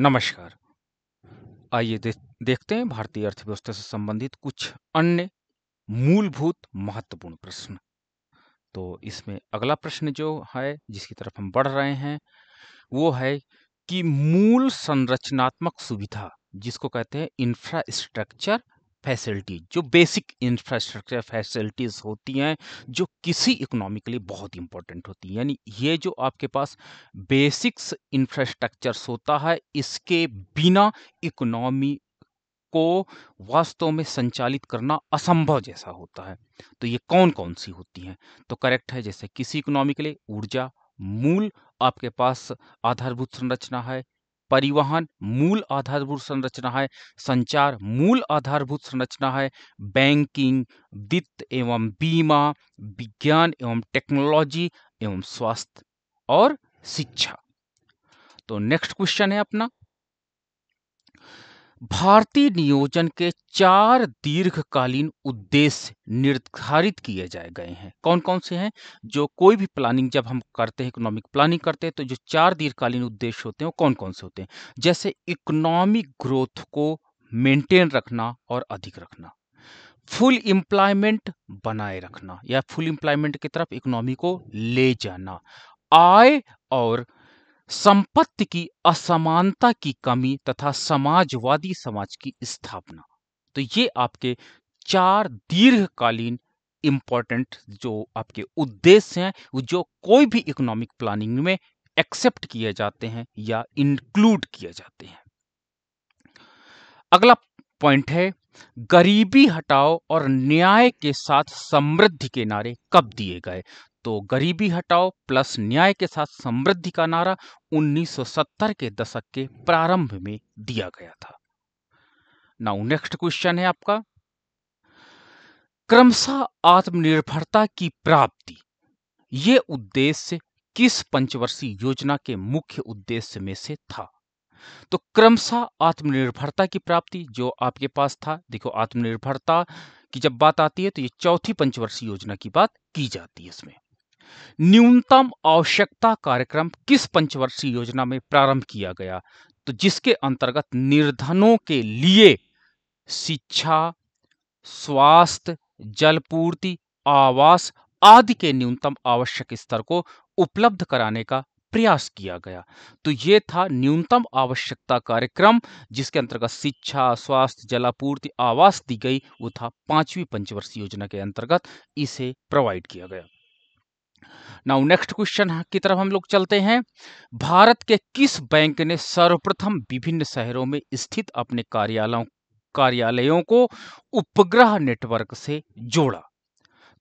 नमस्कार आइए दे, देखते हैं भारतीय अर्थव्यवस्था से संबंधित कुछ अन्य मूलभूत महत्वपूर्ण प्रश्न तो इसमें अगला प्रश्न जो है जिसकी तरफ हम बढ़ रहे हैं वो है कि मूल संरचनात्मक सुविधा जिसको कहते हैं इंफ्रास्ट्रक्चर फैसिलिटी जो बेसिक इंफ्रास्ट्रक्चर फैसिलिटीज़ होती हैं जो किसी इकोनॉमी के लिए बहुत इंपॉर्टेंट होती हैं यानी ये जो आपके पास बेसिक्स इंफ्रास्ट्रक्चर्स होता है इसके बिना इकोनॉमी को वास्तव में संचालित करना असंभव जैसा होता है तो ये कौन कौन सी होती हैं तो करेक्ट है जैसे किसी इकोनॉमी के लिए ऊर्जा मूल आपके पास आधारभूत संरचना है परिवहन मूल आधारभूत संरचना है संचार मूल आधारभूत संरचना है बैंकिंग वित्त एवं बीमा विज्ञान एवं टेक्नोलॉजी एवं स्वास्थ्य और शिक्षा तो नेक्स्ट क्वेश्चन है अपना भारतीय नियोजन के चार दीर्घकालीन उद्देश्य निर्धारित किए जाए गए हैं कौन कौन से हैं जो कोई भी प्लानिंग जब हम करते हैं इकोनॉमिक प्लानिंग करते हैं तो जो चार दीर्घकालीन उद्देश्य होते हैं वो कौन कौन से होते हैं जैसे इकोनॉमिक ग्रोथ को मेंटेन रखना और अधिक रखना फुल एम्प्लॉयमेंट बनाए रखना या फुल एम्प्लॉयमेंट की तरफ इकोनॉमी को ले जाना आय और संपत्ति की असमानता की कमी तथा समाजवादी समाज की स्थापना तो ये आपके चार दीर्घकालीन इंपॉर्टेंट जो आपके उद्देश्य हैं जो कोई भी इकोनॉमिक प्लानिंग में एक्सेप्ट किए जाते हैं या इंक्लूड किए जाते हैं अगला पॉइंट है गरीबी हटाओ और न्याय के साथ समृद्धि के नारे कब दिए गए तो गरीबी हटाओ प्लस न्याय के साथ समृद्धि का नारा 1970 के दशक के प्रारंभ में दिया गया था नाउ नेक्स्ट क्वेश्चन है आपका क्रमशः आत्मनिर्भरता की प्राप्ति ये उद्देश्य किस पंचवर्षीय योजना के मुख्य उद्देश्य में से था तो क्रमशः आत्मनिर्भरता की प्राप्ति जो आपके पास था देखो आत्मनिर्भरता की जब बात आती है तो ये चौथी पंचवर्षीय योजना की बात की जाती है इसमें न्यूनतम आवश्यकता कार्यक्रम किस पंचवर्षीय योजना में प्रारंभ किया गया तो जिसके अंतर्गत निर्धनों के लिए शिक्षा स्वास्थ्य जलपूर्ति आवास आदि के न्यूनतम आवश्यक स्तर को उपलब्ध कराने का प्रयास किया गया तो ये था न्यूनतम आवश्यकता कार्यक्रम जिसके अंतर्गत शिक्षा स्वास्थ्य जलापूर्ति आवास दी गई वो था पांचवी पंचवर्षीय योजना के अंतर्गत इसे प्रोवाइड किया गया नाउ नेक्स्ट क्वेश्चन की तरफ हम लोग चलते हैं भारत के किस बैंक ने सर्वप्रथम विभिन्न शहरों में स्थित अपने कार्यालयों कार्यालयों को उपग्रह नेटवर्क से जोड़ा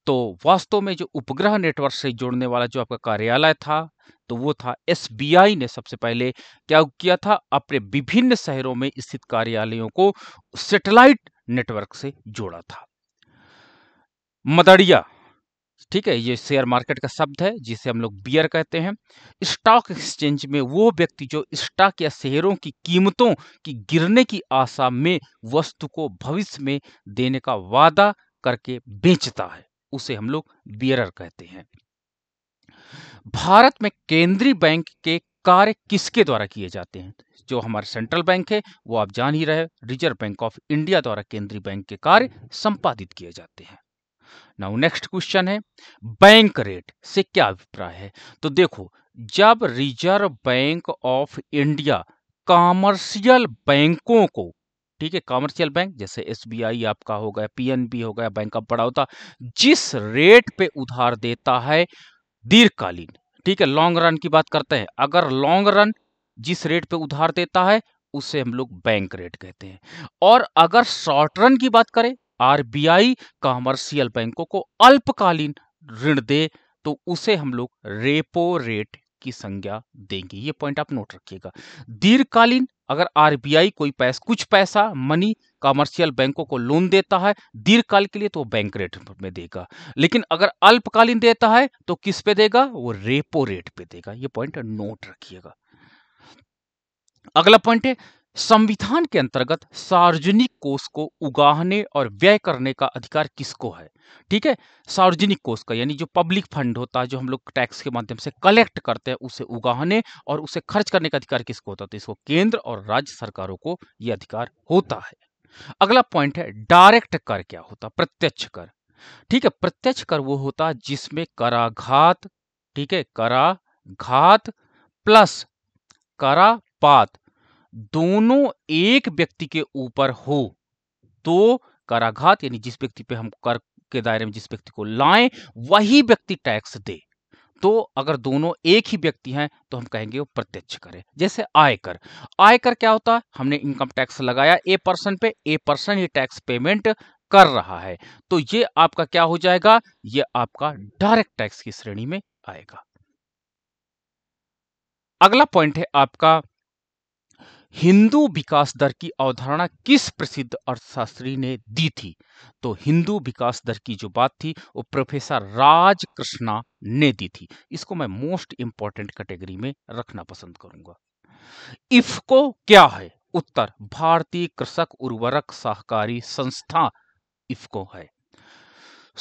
तो वास्तव में जो उपग्रह नेटवर्क से जोड़ने वाला जो आपका कार्यालय था तो वो था एसबीआई ने सबसे पहले क्या किया था अपने विभिन्न शहरों में स्थित कार्यालयों को सेटेलाइट नेटवर्क से जोड़ा था मदड़िया ठीक है ये शेयर मार्केट का शब्द है जिसे हम लोग बियर कहते हैं स्टॉक एक्सचेंज में वो व्यक्ति जो स्टॉक या शेयरों की कीमतों की गिरने की आशा में वस्तु को भविष्य में देने का वादा करके बेचता है उसे हम लोग बियरर कहते हैं भारत में केंद्रीय बैंक के कार्य किसके द्वारा किए जाते हैं जो हमारे सेंट्रल बैंक है वो आप जान ही रहे रिजर्व बैंक ऑफ इंडिया द्वारा केंद्रीय बैंक के कार्य संपादित किए जाते हैं नाउ नेक्स्ट क्वेश्चन है बैंक रेट से क्या अभिप्राय है तो देखो जब Reserve Bank of India commercial बैंकों को ठीक है कॉमर्शियल बैंक जैसे एसबीआई आपका हो गया पीएनबी हो गया बैंक ऑफ बड़ौदा जिस रेट पे उधार देता है दीर्घकालीन ठीक है लॉन्ग रन की बात करते हैं अगर लॉन्ग रन जिस रेट पे उधार देता है उसे हम लोग बैंक रेट कहते हैं और अगर शॉर्ट रन की बात करें आरबीआई कमर्शियल बैंकों को अल्पकालीन ऋण दे तो उसे हम लोग रेपो रेट की संज्ञा देंगे ये पॉइंट आप नोट रखिएगा दीर्घकालीन अगर आरबीआई कोई पैसा कुछ पैसा मनी कॉमर्शियल बैंकों को लोन देता है दीर्घकाल के लिए तो बैंक रेट में देगा लेकिन अगर अल्पकालीन देता है तो किस पे देगा वो रेपो रेट पे देगा ये पॉइंट नोट रखिएगा अगला पॉइंट है संविधान के अंतर्गत सार्वजनिक कोष को उगाहने और व्यय करने का अधिकार किसको है ठीक है सार्वजनिक कोष का यानी जो पब्लिक फंड होता है जो हम लोग टैक्स के माध्यम से कलेक्ट करते हैं उसे उगाहने और उसे खर्च करने का अधिकार किसको होता है तो इसको केंद्र और राज्य सरकारों को यह अधिकार होता है अगला पॉइंट है डायरेक्ट कर क्या होता प्रत्यक्ष कर ठीक है प्रत्यक्ष कर वो होता जिसमें कराघात ठीक है कराघात प्लस करापात दोनों एक व्यक्ति के ऊपर हो तो कराघात यानी जिस व्यक्ति पे हम कर के दायरे में जिस व्यक्ति को लाए वही व्यक्ति टैक्स दे तो अगर दोनों एक ही व्यक्ति हैं तो हम कहेंगे वो प्रत्यक्ष करें जैसे आयकर आयकर क्या होता है हमने इनकम टैक्स लगाया ए पर्सन पे ए पर्सन ये टैक्स पेमेंट कर रहा है तो ये आपका क्या हो जाएगा ये आपका डायरेक्ट टैक्स की श्रेणी में आएगा अगला पॉइंट है आपका हिंदू विकास दर की अवधारणा किस प्रसिद्ध अर्थशास्त्री ने दी थी तो हिंदू विकास दर की जो बात थी वो प्रोफेसर राज कृष्णा ने दी थी इसको मैं मोस्ट इंपॉर्टेंट कैटेगरी में रखना पसंद करूंगा इफको क्या है उत्तर भारतीय कृषक उर्वरक सहकारी संस्था इफको है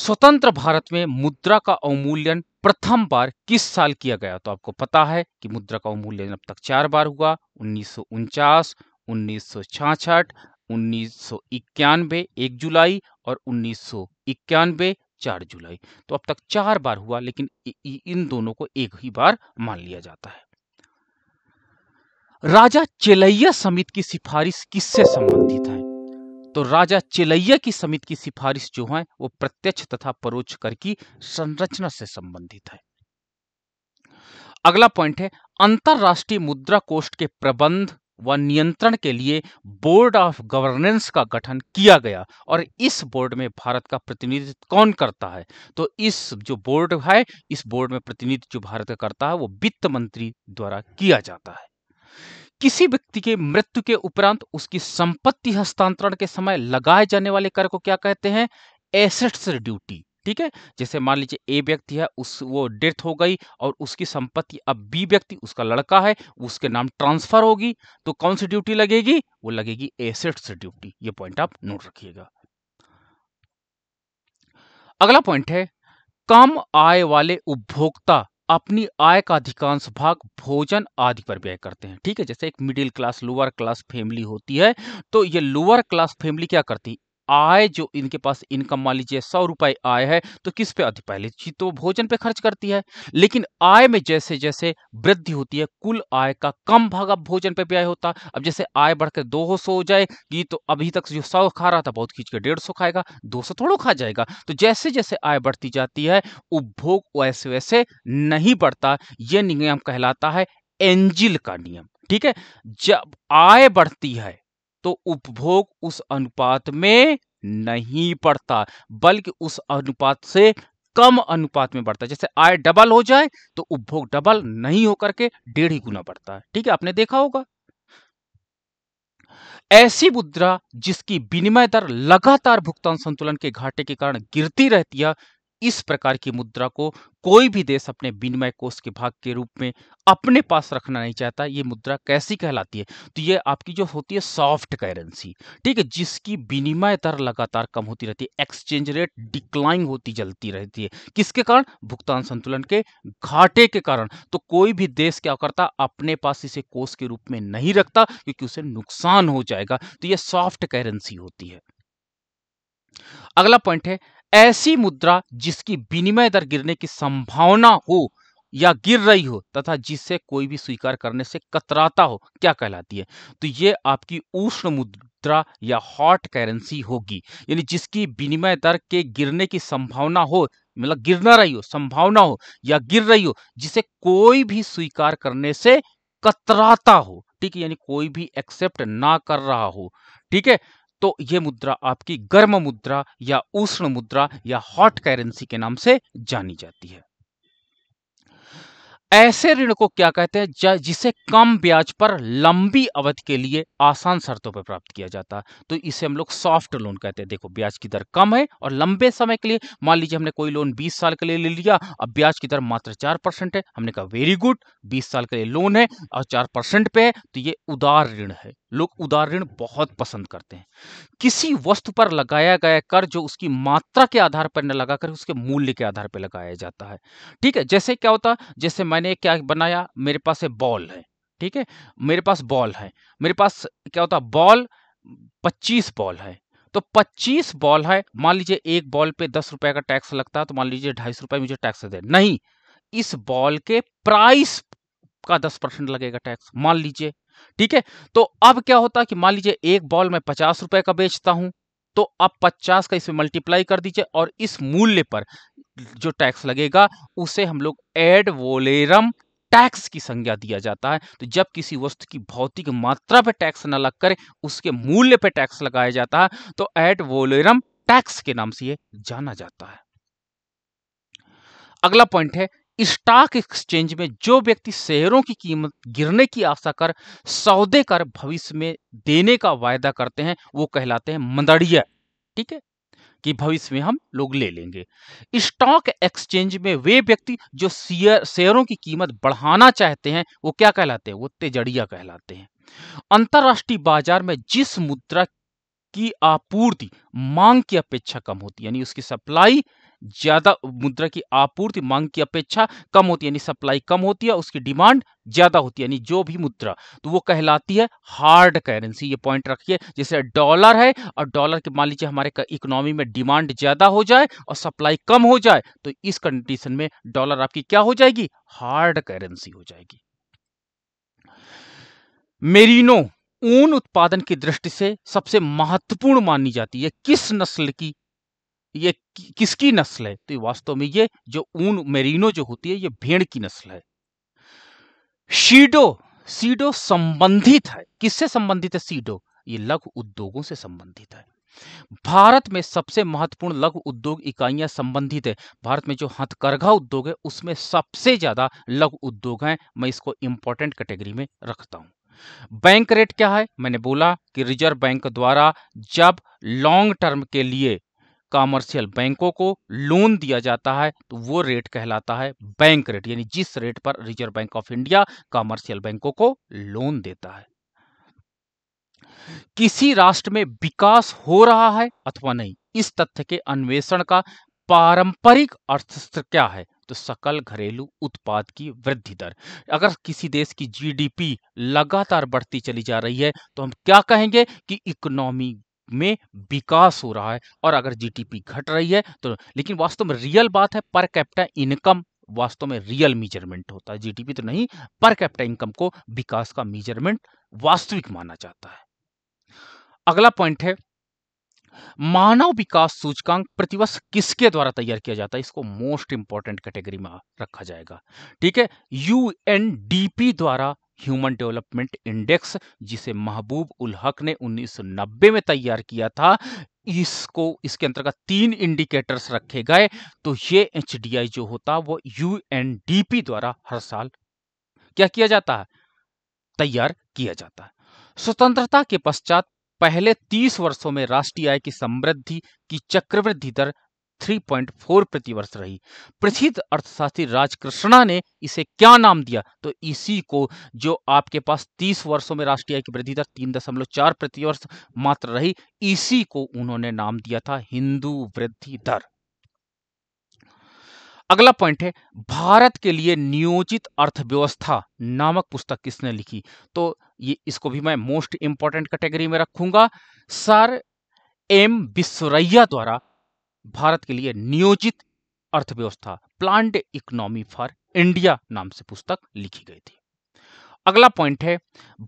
स्वतंत्र भारत में मुद्रा का अवमूल्यन प्रथम बार किस साल किया गया तो आपको पता है कि मुद्रा का अवमूल्यन अब तक चार बार हुआ उन्नीस सौ उनचास उन्नीस सौ छाछठ उन्नीस सौ इक्यानवे एक जुलाई और उन्नीस सौ इक्यानवे चार जुलाई तो अब तक चार बार हुआ लेकिन इन दोनों को एक ही बार मान लिया जाता है राजा चेलैया समिति की सिफारिश किससे संबंधित है तो राजा चिलैया की समिति की सिफारिश जो है वो प्रत्यक्ष तथा परोक्ष कर की संरचना से संबंधित है अगला पॉइंट है अंतरराष्ट्रीय मुद्रा कोष के प्रबंध व नियंत्रण के लिए बोर्ड ऑफ गवर्नेंस का गठन किया गया और इस बोर्ड में भारत का प्रतिनिधित्व कौन करता है तो इस जो बोर्ड है इस बोर्ड में प्रतिनिधित्व जो भारत का करता है वो वित्त मंत्री द्वारा किया जाता है किसी व्यक्ति के मृत्यु के उपरांत उसकी संपत्ति हस्तांतरण के समय लगाए जाने वाले कर को क्या कहते हैं एसेट्स ड्यूटी ठीक है जैसे मान लीजिए ए व्यक्ति है उस वो डेथ हो गई और उसकी संपत्ति अब बी व्यक्ति उसका लड़का है उसके नाम ट्रांसफर होगी तो कौन सी ड्यूटी लगेगी वो लगेगी एसेट्स ड्यूटी ये पॉइंट आप नोट रखिएगा अगला पॉइंट है कम आय वाले उपभोक्ता अपनी आय का अधिकांश भाग भोजन आदि पर व्यय करते हैं ठीक है जैसे एक middle class lower class family होती है तो ये लोअर क्लास फैमिली क्या करती है आय जो इनके पास इनकम मान लीजिए सौ रुपए आय है तो किस पे आती पहले चीज तो भोजन पे खर्च करती है लेकिन आय में जैसे जैसे वृद्धि होती है कुल आय का कम भाग अब भोजन पे व्यय होता अब जैसे आय बढ़कर दो सौ हो जाएगी तो अभी तक जो सौ खा रहा था बहुत खींच के डेढ़ सौ खाएगा दो सौ थोड़ा खा जाएगा तो जैसे जैसे आय बढ़ती जाती है उपभोग वैसे वैसे नहीं बढ़ता यह नियम कहलाता है एंजिल का नियम ठीक है जब आय बढ़ती है तो उपभोग उस अनुपात में नहीं पड़ता बल्कि उस अनुपात से कम अनुपात में बढ़ता है जैसे आय डबल हो जाए तो उपभोग डबल नहीं होकर के डेढ़ गुना बढ़ता है ठीक है आपने देखा होगा ऐसी मुद्रा जिसकी विनिमय दर लगातार भुगतान संतुलन के घाटे के कारण गिरती रहती है इस प्रकार की मुद्रा को कोई भी देश अपने विनिमय कोष के भाग के रूप में अपने पास रखना नहीं चाहता ये मुद्रा कैसी कहलाती है तो ये आपकी जो होती है सॉफ्ट करेंसी ठीक है जिसकी विनिमय दर लगातार कम होती रहती है एक्सचेंज रेट डिक्लाइन होती जलती रहती है किसके कारण भुगतान संतुलन के घाटे के कारण तो कोई भी देश क्या करता अपने पास इसे कोष के रूप में नहीं रखता क्योंकि उसे नुकसान हो जाएगा तो यह सॉफ्ट करेंसी होती है अगला पॉइंट है ऐसी मुद्रा जिसकी विनिमय दर गिरने की संभावना हो या गिर रही हो तथा जिससे कोई भी स्वीकार करने से कतराता हो क्या कहलाती है तो ये आपकी उष्ण मुद्रा या हॉट करेंसी होगी यानी जिसकी विनिमय दर के गिरने की संभावना हो मतलब गिर ना रही हो संभावना हो या गिर रही हो जिसे कोई भी स्वीकार करने से कतराता हो ठीक है यानी कोई भी एक्सेप्ट ना कर रहा हो ठीक है तो ये मुद्रा आपकी गर्म मुद्रा या उष्ण मुद्रा या हॉट करेंसी के नाम से जानी जाती है ऐसे ऋण को क्या कहते हैं जिसे कम ब्याज पर लंबी अवधि के लिए आसान शर्तों पर प्राप्त किया जाता है तो इसे हम लोग सॉफ्ट लोन कहते हैं देखो ब्याज की दर कम है और लंबे समय के लिए मान लीजिए हमने कोई लोन 20 साल के लिए ले लिया अब ब्याज की दर मात्र चार परसेंट है हमने कहा वेरी गुड 20 साल के लिए लोन है और चार परसेंट पे है तो ये उदार ऋण है लोग उदार ऋण बहुत पसंद करते हैं किसी वस्तु पर लगाया गया कर जो उसकी मात्रा के आधार पर न लगाकर उसके मूल्य के आधार पर लगाया जाता है ठीक है जैसे क्या होता है जैसे मैंने मैंने क्या बनाया मेरे पास ये बॉल है ठीक है मेरे पास बॉल है मेरे पास क्या होता है बॉल पच्चीस बॉल है तो पच्चीस बॉल है मान लीजिए एक बॉल पे दस रुपए का टैक्स लगता है तो मान लीजिए ढाई सौ रुपए मुझे टैक्स दे नहीं इस बॉल के प्राइस का दस परसेंट लगेगा टैक्स मान लीजिए ठीक है तो अब क्या होता है कि मान लीजिए एक बॉल मैं पचास रुपए का बेचता हूं तो आप पचास का इसमें मल्टीप्लाई कर दीजिए और इस मूल्य पर जो टैक्स लगेगा उसे हम लोग एड वोलेरम टैक्स की संज्ञा दिया जाता है तो जब किसी वस्तु की भौतिक मात्रा पे टैक्स न लगकर उसके मूल्य पे टैक्स लगाया जाता है तो एड वोलेरम टैक्स के नाम से यह जाना जाता है अगला पॉइंट है स्टॉक एक्सचेंज में जो व्यक्ति शेयरों की कीमत गिरने की आशा कर सौदे कर भविष्य में देने का वायदा करते हैं वो कहलाते हैं मंदड़िया ठीक है कि भविष्य में हम लोग ले लेंगे स्टॉक एक्सचेंज में वे व्यक्ति जो शेयर शेयरों की कीमत बढ़ाना चाहते हैं वो क्या कहलाते हैं वो तेजड़िया कहलाते हैं अंतर्राष्ट्रीय बाजार में जिस मुद्रा की आपूर्ति मांग की अपेक्षा कम होती है यानी उसकी सप्लाई ज्यादा मुद्रा की आपूर्ति मांग की अपेक्षा कम होती है यानी सप्लाई कम होती है उसकी डिमांड ज्यादा होती है यानी जो भी मुद्रा तो वो कहलाती है हार्ड करेंसी ये पॉइंट रखिए जैसे डॉलर है और डॉलर के मान लीजिए हमारे इकोनॉमी में डिमांड ज्यादा हो जाए और सप्लाई कम हो जाए तो इस कंडीशन में डॉलर आपकी क्या हो जाएगी हार्ड करेंसी हो जाएगी मेरीनो ऊन उत्पादन की दृष्टि से सबसे महत्वपूर्ण मानी जाती है किस नस्ल की ये किसकी नस्ल है तो वास्तव में ये जो ऊन मेरिनो जो होती है ये भेड़ की नस्ल है शीडो सीडो संबंधित है किससे संबंधित है सीडो ये लघु उद्योगों से संबंधित है भारत में सबसे महत्वपूर्ण लघु उद्योग इकाइयां संबंधित है भारत में जो हथकरघा उद्योग है उसमें सबसे ज्यादा लघु उद्योग हैं मैं इसको इंपॉर्टेंट कैटेगरी में रखता हूं बैंक रेट क्या है मैंने बोला कि रिजर्व बैंक द्वारा जब लॉन्ग टर्म के लिए कॉमर्शियल बैंकों को लोन दिया जाता है तो वो रेट कहलाता है बैंक रेट यानी जिस रेट पर Reserve Bank of India commercial बैंकों को लोन देता है किसी राष्ट्र में विकास हो रहा है अथवा नहीं इस तथ्य के अन्वेषण का पारंपरिक अर्थशास्त्र क्या है तो सकल घरेलू उत्पाद की वृद्धि दर अगर किसी देश की जीडीपी लगातार बढ़ती चली जा रही है तो हम क्या कहेंगे कि इकोनॉमी में विकास हो रहा है और अगर जीटीपी घट रही है तो लेकिन वास्तव में रियल बात है पर कैपिटा इनकम वास्तव में रियल मेजरमेंट होता है जीटीपी तो नहीं पर कैपिटा इनकम को विकास का मेजरमेंट वास्तविक माना जाता है अगला पॉइंट है मानव विकास सूचकांक प्रतिवर्ष किसके द्वारा तैयार किया जाता है इसको मोस्ट इंपॉर्टेंट कैटेगरी में रखा जाएगा ठीक है यूएनडीपी द्वारा ह्यूमन डेवलपमेंट इंडेक्स जिसे महबूब उल हक ने 1990 में तैयार किया था इसको इसके अंतर्गत तीन इंडिकेटर्स रखे गए तो ये एच जो होता वो यू द्वारा हर साल क्या किया जाता है तैयार किया जाता है स्वतंत्रता के पश्चात पहले 30 वर्षों में राष्ट्रीय आय की समृद्धि की चक्रवृद्धि दर 3.4 प्रतिवर्ष रही प्रसिद्ध अर्थशास्त्री राजकृष्णा ने इसे क्या नाम दिया तो इसी को जो आपके पास 30 वर्षों में राष्ट्रीय की वृद्धि दर तीन दशमलव चार प्रतिवर्ष मात्र रही इसी को उन्होंने नाम दिया था हिंदू वृद्धि दर अगला पॉइंट है भारत के लिए नियोजित अर्थव्यवस्था नामक पुस्तक किसने लिखी तो ये इसको भी मैं मोस्ट इंपॉर्टेंट कैटेगरी में रखूंगा सर एम विश्वरैया द्वारा भारत के लिए नियोजित अर्थव्यवस्था प्लांट इकोनॉमी फॉर इंडिया नाम से पुस्तक लिखी गई थी अगला पॉइंट है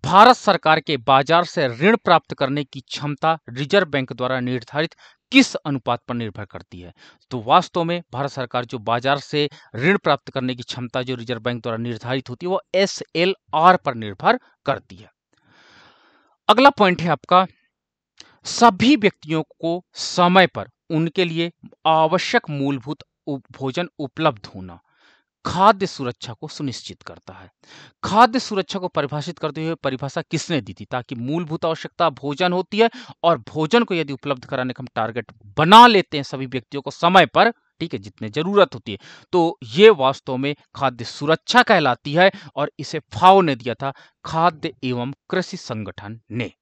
भारत सरकार के बाजार से ऋण प्राप्त करने की क्षमता रिजर्व बैंक द्वारा निर्धारित किस अनुपात पर निर्भर करती है तो वास्तव में भारत सरकार जो बाजार से ऋण प्राप्त करने की क्षमता जो रिजर्व बैंक द्वारा निर्धारित होती है वो एस एल आर पर निर्भर करती है अगला पॉइंट है आपका सभी व्यक्तियों को समय पर उनके लिए आवश्यक मूलभूत भोजन उपलब्ध होना खाद्य सुरक्षा को सुनिश्चित करता है खाद्य सुरक्षा को परिभाषित करते हुए परिभाषा किसने दी थी ताकि मूलभूत आवश्यकता भोजन होती है और भोजन को यदि उपलब्ध कराने का हम टारगेट बना लेते हैं सभी व्यक्तियों को समय पर ठीक है जितने जरूरत होती है तो ये वास्तव में खाद्य सुरक्षा कहलाती है और इसे फाओ ने दिया था खाद्य एवं कृषि संगठन ने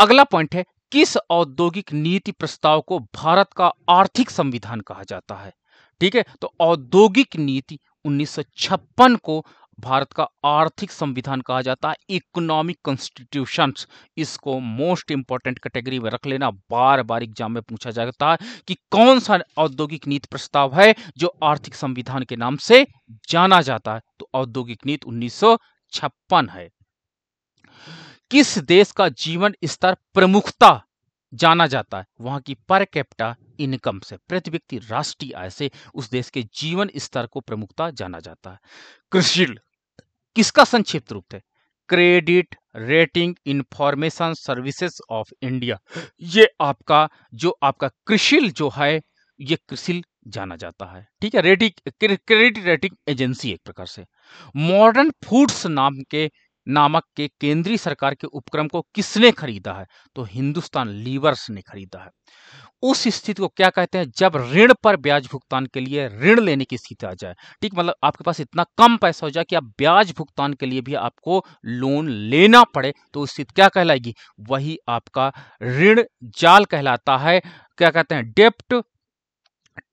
अगला पॉइंट है किस औद्योगिक नीति प्रस्ताव को भारत का आर्थिक संविधान कहा जाता है ठीक है तो औद्योगिक नीति 1956 को भारत का आर्थिक संविधान कहा जाता है इकोनॉमिक कॉन्स्टिट्यूशन इसको मोस्ट इंपॉर्टेंट कैटेगरी में रख लेना बार बार एग्जाम में पूछा जाता है कि कौन सा औद्योगिक नीति प्रस्ताव है जो आर्थिक संविधान के नाम से जाना जाता है तो औद्योगिक नीति उन्नीस है किस देश का जीवन स्तर प्रमुखता जाना जाता है वहां की पर कैपिटा इनकम से प्रति व्यक्ति राष्ट्रीय आय से उस देश के जीवन स्तर को प्रमुखता जाना जाता है कृषि किसका संक्षिप्त रूप है credit rating information services of India ये आपका जो आपका कृषिल जो है ये कृषिल जाना जाता है ठीक है रेटिंग क्रेडिट रेटिंग एजेंसी एक प्रकार से मॉडर्न फूड्स नाम के नामक के केंद्रीय सरकार के उपक्रम को किसने खरीदा है तो हिंदुस्तान लीवर्स ने खरीदा है उस स्थिति को क्या कहते हैं जब ऋण पर ब्याज भुगतान के लिए ऋण लेने की स्थिति आ जाए ठीक मतलब आपके पास इतना कम पैसा हो जाए कि आप ब्याज भुगतान के लिए भी आपको लोन लेना पड़े तो स्थिति क्या कहलाएगी वही आपका ऋण जाल कहलाता है क्या कहते हैं डेप्ट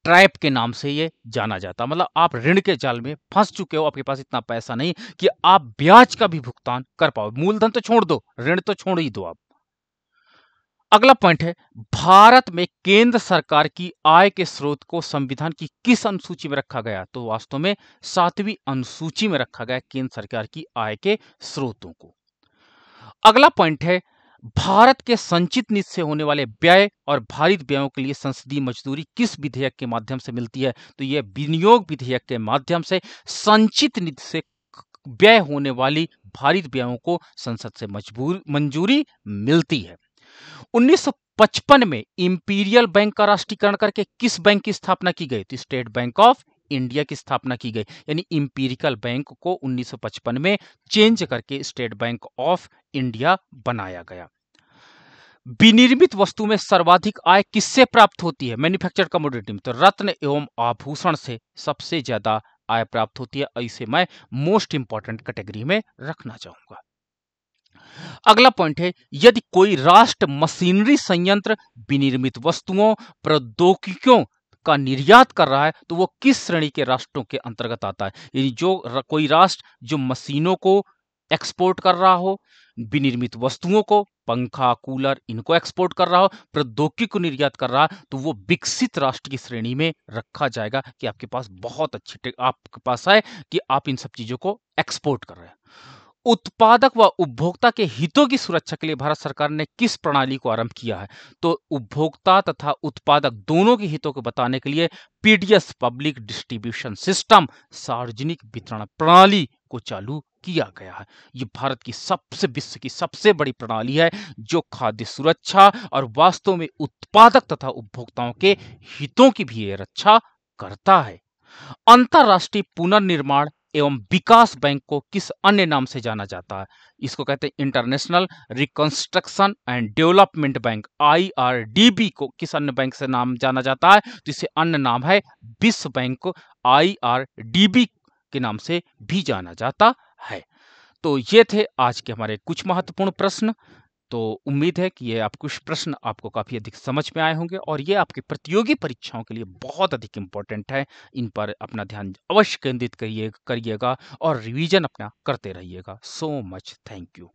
ट्रैप के नाम से ये जाना जाता मतलब आप ऋण के जाल में फंस चुके हो आपके पास इतना पैसा नहीं कि आप ब्याज का भी भुगतान कर पाओ मूलधन तो छोड़ दो ऋण तो छोड़ ही दो आप अगला पॉइंट है भारत में केंद्र सरकार की आय के स्रोत को संविधान की किस अनुसूची में रखा गया तो वास्तव में सातवीं अनुसूची में रखा गया केंद्र सरकार की आय के स्रोतों को अगला पॉइंट है भारत के संचित निधि से होने वाले व्यय और भारित व्ययों के लिए संसदीय मजदूरी किस विधेयक के माध्यम से मिलती है तो यह विनियोग विधेयक के माध्यम से संचित निधि से व्यय होने वाली भारित व्ययों को संसद से मजबूर मंजूरी मिलती है 1955 में इंपीरियल बैंक का राष्ट्रीयकरण करके किस बैंक की स्थापना की गई तो स्टेट बैंक ऑफ इंडिया की स्थापना की गई यानी इंपीरिकल बैंक को 1955 में चेंज करके स्टेट बैंक ऑफ इंडिया बनाया गया विनिर्मित वस्तु में सर्वाधिक आय किससे प्राप्त होती है मैन्युफैक्चर कमोडिटी में तो रत्न एवं आभूषण से सबसे ज्यादा आय प्राप्त होती है ऐसे मैं मोस्ट इंपॉर्टेंट कैटेगरी में रखना चाहूंगा अगला पॉइंट है यदि कोई राष्ट्र मशीनरी संयंत्र विनिर्मित वस्तुओं प्रौद्योगिकियों का निर्यात कर रहा है तो वह किस श्रेणी के राष्ट्रों के अंतर्गत आता है जो कोई राष्ट्र जो मशीनों को एक्सपोर्ट कर रहा हो विनिर्मित वस्तुओं को पंखा कूलर इनको एक्सपोर्ट कर रहा हो प्रौद्योगिकी को निर्यात कर रहा तो वो विकसित राष्ट्र की श्रेणी में रखा जाएगा कि आपके पास बहुत अच्छी आपके पास आए कि आप इन सब चीजों को एक्सपोर्ट कर रहे हैं उत्पादक व उपभोक्ता के हितों की सुरक्षा के लिए भारत सरकार ने किस प्रणाली को आरंभ किया है तो उपभोक्ता तथा उत्पादक दोनों के हितों को बताने के लिए पीडीएस पब्लिक डिस्ट्रीब्यूशन सिस्टम सार्वजनिक वितरण प्रणाली को चालू किया गया है ये भारत की सबसे विश्व की सबसे बड़ी प्रणाली है जो खाद्य सुरक्षा और वास्तव में उत्पादक तथा उपभोक्ताओं के हितों की भी रक्षा करता है अंतरराष्ट्रीय पुनर्निर्माण एवं विकास बैंक को किस अन्य नाम से जाना जाता है इसको कहते हैं international reconstruction and development bank IRDB को किस अन्य बैंक से नाम जाना जाता है तो इसे अन्य नाम है विश्व बैंक आईआरडीबी के नाम से भी जाना जाता है तो ये थे आज के हमारे कुछ महत्वपूर्ण प्रश्न तो उम्मीद है कि ये आप कुछ प्रश्न आपको काफ़ी अधिक समझ में आए होंगे और ये आपकी प्रतियोगी परीक्षाओं के लिए बहुत अधिक इम्पोर्टेंट है इन पर अपना ध्यान अवश्य केंद्रित करिए करिएगा और रिवीजन अपना करते रहिएगा सो मच थैंक यू